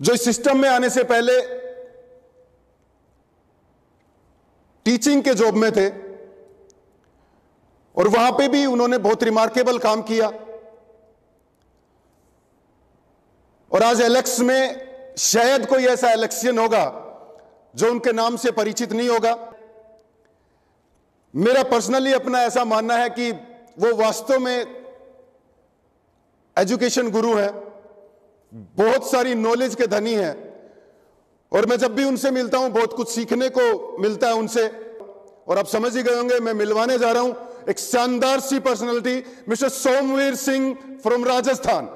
जो इस सिस्टम में आने से पहले टीचिंग के जॉब में थे और वहां पे भी उन्होंने बहुत रिमार्केबल काम किया और आज एलेक्स में शायद कोई ऐसा इलेक्शन होगा जो उनके नाम से परिचित नहीं होगा मेरा पर्सनली अपना ऐसा मानना है कि वो वास्तव में एजुकेशन गुरु है बहुत सारी नॉलेज के धनी हैं और मैं जब भी उनसे मिलता हूं बहुत कुछ सीखने को मिलता है उनसे और आप समझ ही गए होंगे मैं मिलवाने जा रहा हूं एक शानदार सी personality mister Somveer Singh from Rajasthan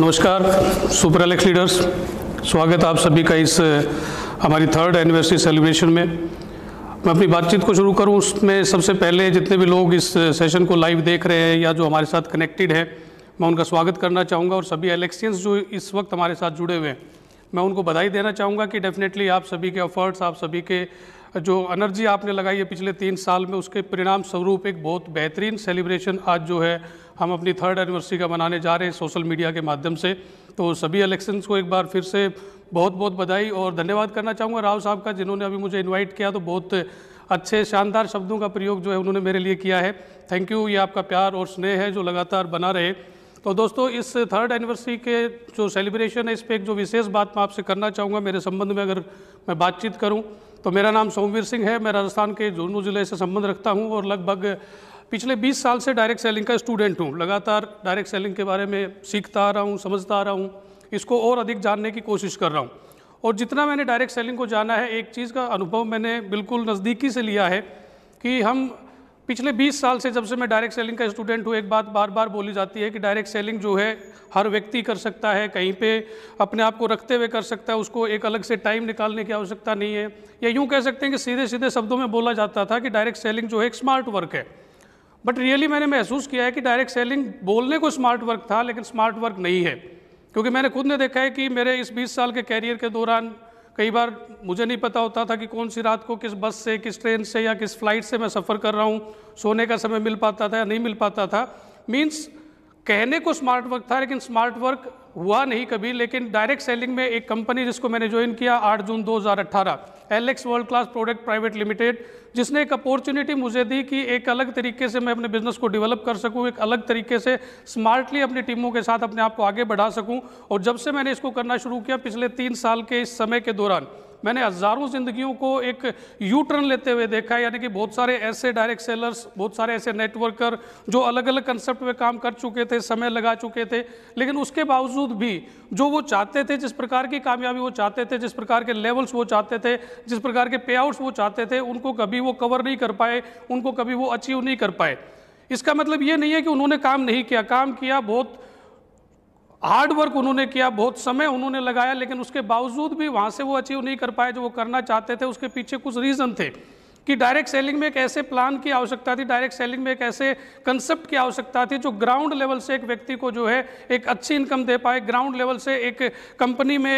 नमस्कार सुपर एलेक्स लीडर्स स्वागत आप सभी का इस हमारी थर्ड एनिवर्सरी सेलिब्रेशन में मैं अपनी बातचीत को शुरू करूं उसमें सबसे पहले जितने भी लोग इस सेशन को लाइव देख रहे हैं या जो हमारे साथ कनेक्टेड है मैं उनका स्वागत करना चाहूँगा और सभी एलेक्सियंस जो इस वक्त हमारे साथ जुड़े हुए हैं मैं उनको बधाई देना चाहूँगा कि डेफिनेटली आप सभी के एफर्ट्स आप सभी के जो एनर्जी आपने लगाई है पिछले तीन साल में उसके परिणाम स्वरूप एक बहुत बेहतरीन सेलिब्रेशन आज जो है हम अपनी थर्ड एनिवर्सरी का मनाने जा रहे हैं सोशल मीडिया के माध्यम से तो सभी इलेक्शंस को एक बार फिर से बहुत बहुत बधाई और धन्यवाद करना चाहूँगा राव साहब का जिन्होंने अभी मुझे इन्वाइट किया तो बहुत अच्छे शानदार शब्दों का प्रयोग जो है उन्होंने मेरे लिए किया है थैंक यू ये आपका प्यार और स्नेह है जो लगातार बना रहे तो दोस्तों इस थर्ड एनिवर्सरी के जो सेलिब्रेशन है इस पर एक जो विशेष बात मैं आपसे करना चाहूँगा मेरे संबंध में अगर मैं बातचीत करूँ तो मेरा नाम सोमवीर सिंह है मैं राजस्थान के झुंझुनू ज़िले से संबंध रखता हूँ और लगभग पिछले 20 साल से डायरेक्ट सेलिंग का स्टूडेंट हूँ लगातार डायरेक्ट सेलिंग के बारे में सीखता आ रहा हूँ समझता आ रहा हूँ इसको और अधिक जानने की कोशिश कर रहा हूँ और जितना मैंने डायरेक्ट सेलिंग को जाना है एक चीज़ का अनुभव मैंने बिल्कुल नज़दीकी से लिया है कि हम पिछले 20 साल से जब से मैं डायरेक्ट सेलिंग का स्टूडेंट हूँ एक बात बार बार बोली जाती है कि डायरेक्ट सेलिंग जो है हर व्यक्ति कर सकता है कहीं पे अपने आप को रखते हुए कर सकता है उसको एक अलग से टाइम निकालने की आवश्यकता नहीं है या यूँ कह सकते हैं कि सीधे सीधे शब्दों में बोला जाता था कि डायरेक्ट सेलिंग जो है एक स्मार्ट वर्क है बट रियली मैंने महसूस किया है कि डायरेक्ट सेलिंग बोलने को स्मार्ट वर्क था लेकिन स्मार्ट वर्क नहीं है क्योंकि मैंने खुद ने देखा है कि मेरे इस 20 साल के कैरियर के दौरान कई बार मुझे नहीं पता होता था कि कौन सी रात को किस बस से किस ट्रेन से या किस फ्लाइट से मैं सफ़र कर रहा हूँ सोने का समय मिल पाता था या नहीं मिल पाता था मीन्स कहने को स्मार्ट वर्क था लेकिन स्मार्ट वर्क हुआ नहीं कभी लेकिन डायरेक्ट सेलिंग में एक कंपनी जिसको मैंने ज्वाइन किया 8 जून 2018 X world class product private limited जिसने एक अपॉर्चुनिटी मुझे दी कि एक अलग तरीके से मैं अपने बिजनेस को डेवलप कर सकूं एक अलग तरीके से स्मार्टली अपनी टीमों के साथ अपने आप को आगे बढ़ा सकूँ और जब से मैंने इसको करना शुरू किया पिछले तीन साल के इस समय के दौरान मैंने हज़ारों ज़िंदगियों को एक यू टर्न लेते हुए देखा है यानी कि बहुत सारे ऐसे डायरेक्ट सेलर्स बहुत सारे ऐसे नेटवर्कर जो अलग अलग कंसेप्ट में काम कर चुके थे समय लगा चुके थे लेकिन उसके बावजूद भी जो वो चाहते थे जिस प्रकार की कामयाबी वो चाहते थे जिस प्रकार के लेवल्स वो चाहते थे जिस प्रकार के पे वो चाहते थे उनको कभी वो कवर नहीं कर पाए उनको कभी वो अचीव नहीं कर पाए इसका मतलब ये नहीं है कि उन्होंने काम नहीं किया काम किया बहुत हार्ड वर्क उन्होंने किया बहुत समय उन्होंने लगाया लेकिन उसके बावजूद भी वहाँ से वो अचीव नहीं कर पाए जो वो करना चाहते थे उसके पीछे कुछ रीज़न थे कि डायरेक्ट सेलिंग में एक ऐसे प्लान की आवश्यकता थी डायरेक्ट सेलिंग में एक ऐसे कंसेप्ट की आवश्यकता थी जो ग्राउंड लेवल से एक व्यक्ति को जो है एक अच्छी इनकम दे पाए ग्राउंड लेवल से एक कंपनी में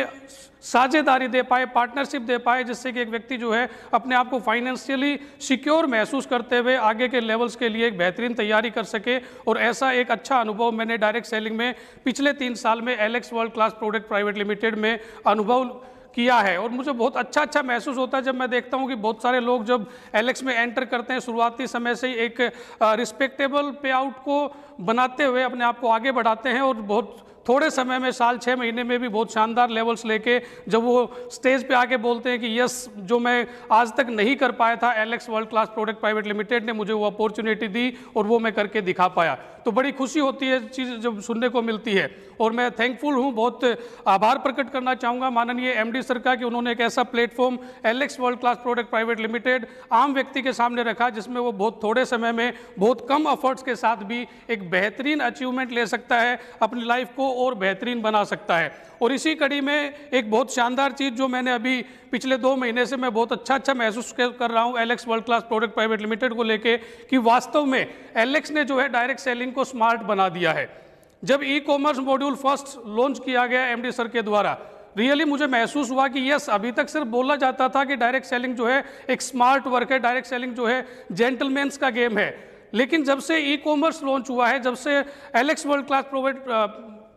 साझेदारी दे पाए पार्टनरशिप दे पाए जिससे कि एक व्यक्ति जो है अपने आप को फाइनेंशियली सिक्योर महसूस करते हुए आगे के लेवल्स के लिए एक बेहतरीन तैयारी कर सके और ऐसा एक अच्छा अनुभव मैंने डायरेक्ट सेलिंग में पिछले तीन साल में Alex world class product private limited में अनुभव किया है और मुझे बहुत अच्छा अच्छा महसूस होता है जब मैं देखता हूँ कि बहुत सारे लोग जब एलेक्स में एंटर करते हैं शुरुआती समय से ही एक रिस्पेक्टेबल पे आउट को बनाते हुए अपने आप को आगे बढ़ाते हैं और बहुत थोड़े समय में साल छः महीने में भी बहुत शानदार लेवल्स लेके जब वो स्टेज पे आके बोलते हैं कि यस जो मैं आज तक नहीं कर पाया था Alex world class product private limited ने मुझे वो अपॉर्चुनिटी दी और वो मैं करके दिखा पाया तो बड़ी खुशी होती है चीज़ जब सुनने को मिलती है और मैं थैंकफुल हूँ बहुत आभार प्रकट करना चाहूँगा माननीय एम डी सर का कि उन्होंने एक ऐसा platform Alex world class product private limited आम व्यक्ति के सामने रखा जिसमें वो बहुत थोड़े समय में बहुत कम अफर्ट्स के साथ भी एक बेहतरीन अचीवमेंट ले सकता है अपनी लाइफ को और बेहतरीन बना सकता है और इसी कड़ी में एक बहुत शानदार चीज़ जो मैंने अभी पिछले दो महीने से मैं बहुत अच्छा अच्छा महसूस कर रहा हूँ Alex world class product private limited को लेकर कि वास्तव में एलेक्स ने जो है डायरेक्ट सेलिंग को स्मार्ट बना दिया है जब e commerce module first launch किया गया एम सर के द्वारा रियली really मुझे महसूस हुआ कि यस अभी तक सिर्फ बोला जाता था कि डायरेक्ट सेलिंग जो है एक स्मार्ट वर्क है डायरेक्ट सेलिंग जो है जेंटलमैंस का गेम है लेकिन जब से ई कॉमर्स लॉन्च हुआ है जब से Alex world class private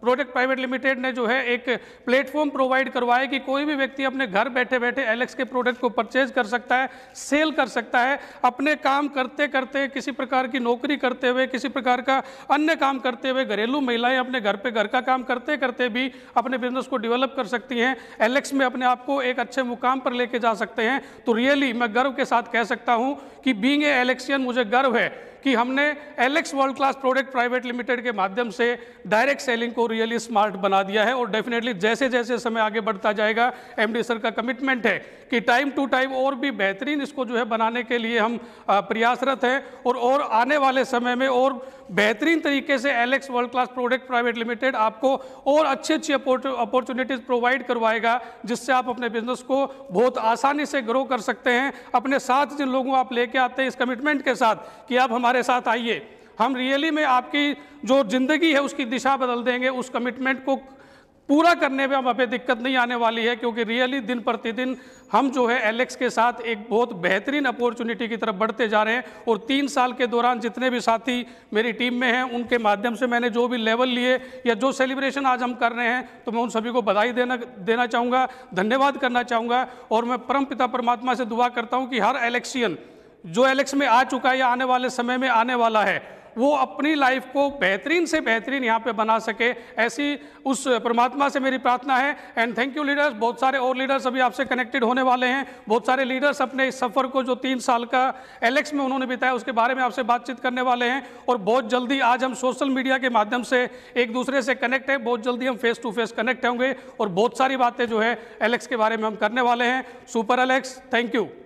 project private limited ने जो है एक प्लेटफॉर्म प्रोवाइड करवाया कि कोई भी व्यक्ति अपने घर बैठे बैठे एलेक्स के प्रोडक्ट को परचेज कर सकता है सेल कर सकता है अपने काम करते करते किसी प्रकार की नौकरी करते हुए किसी प्रकार का अन्य काम करते हुए घरेलू महिलाएं अपने घर पे घर का काम करते करते भी अपने बिजनेस को डेवलप कर सकती हैं एलेक्स में अपने आप को एक अच्छे मुकाम पर लेके जा सकते हैं तो रियली मैं गर्व के साथ कह सकता हूँ कि बींग ए एलेक्सियन मुझे गर्व है कि हमने Alex world class product private limited के माध्यम से डायरेक्ट सेलिंग को रियली स्मार्ट बना दिया है और डेफिनेटली जैसे जैसे समय आगे बढ़ता जाएगा एम सर का कमिटमेंट है कि टाइम टू टाइम और भी बेहतरीन इसको जो है बनाने के लिए हम प्रयासरत हैं और, और आने वाले समय में और बेहतरीन तरीके से Alex world class product private limited आपको और अच्छी अच्छी अपॉर्चुनिटीज़ प्रोवाइड करवाएगा जिससे आप अपने बिजनेस को बहुत आसानी से ग्रो कर सकते हैं अपने साथ जिन लोगों आप लेके आते हैं इस कमिटमेंट के साथ कि आप हमारे हमारे साथ आइए हम रियली में आपकी जो ज़िंदगी है उसकी दिशा बदल देंगे उस कमिटमेंट को पूरा करने में हमें दिक्कत नहीं आने वाली है क्योंकि रियली दिन प्रतिदिन हम जो है एलेक्स के साथ एक बहुत बेहतरीन अपॉर्चुनिटी की तरफ बढ़ते जा रहे हैं और तीन साल के दौरान जितने भी साथी मेरी टीम में हैं उनके माध्यम से मैंने जो भी लेवल लिए या जो सेलिब्रेशन आज हम कर रहे हैं तो मैं उन सभी को बधाई देना देना चाहूँगा धन्यवाद करना चाहूँगा और मैं परम पिता परमात्मा से दुआ करता हूँ कि हर एलेक्सियन जो एलेक्स में आ चुका है या आने वाले समय में आने वाला है वो अपनी लाइफ को बेहतरीन से बेहतरीन यहाँ पे बना सके ऐसी उस परमात्मा से मेरी प्रार्थना है एंड थैंक यू लीडर्स बहुत सारे और लीडर्स अभी आपसे कनेक्टेड होने वाले हैं बहुत सारे लीडर्स अपने इस सफ़र को जो तीन साल का एलेक्स में उन्होंने बिताया उसके बारे में आपसे बातचीत करने वाले हैं और बहुत जल्दी आज हम सोशल मीडिया के माध्यम से एक दूसरे से कनेक्ट हैं बहुत जल्दी हम फेस टू फेस कनेक्ट होंगे और बहुत सारी बातें जो है एलेक्स के बारे में हम करने वाले हैं सुपर एलेक्स थैंक यू